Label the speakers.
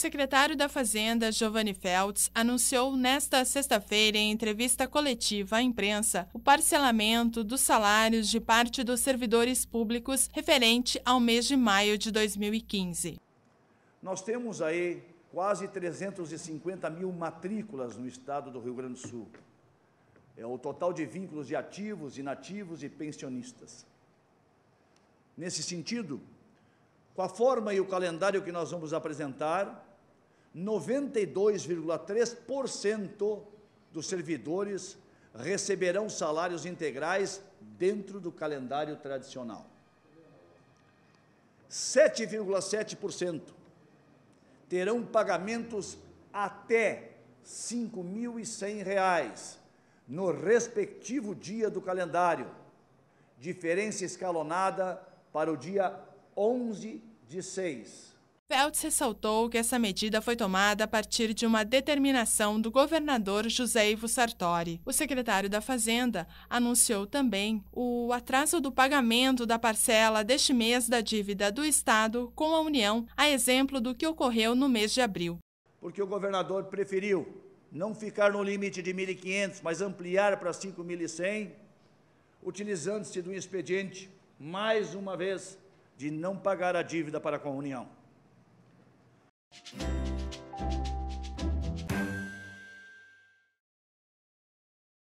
Speaker 1: secretário da Fazenda, Giovanni Feltz, anunciou nesta sexta-feira, em entrevista coletiva à imprensa, o parcelamento dos salários de parte dos servidores públicos referente ao mês de maio de 2015.
Speaker 2: Nós temos aí quase 350 mil matrículas no estado do Rio Grande do Sul. É o total de vínculos de ativos, inativos e pensionistas. Nesse sentido, com a forma e o calendário que nós vamos apresentar, 92,3% dos servidores receberão salários integrais dentro do calendário tradicional. 7,7% terão pagamentos até R$ 5.100 no respectivo dia do calendário, diferença escalonada para o dia 11 de 6
Speaker 1: Peltz ressaltou que essa medida foi tomada a partir de uma determinação do governador José Ivo Sartori. O secretário da Fazenda anunciou também o atraso do pagamento da parcela deste mês da dívida do Estado com a União, a exemplo do que ocorreu no mês de abril.
Speaker 2: Porque o governador preferiu não ficar no limite de 1.500, mas ampliar para 5.100, utilizando-se do expediente, mais uma vez, de não pagar a dívida para com a União.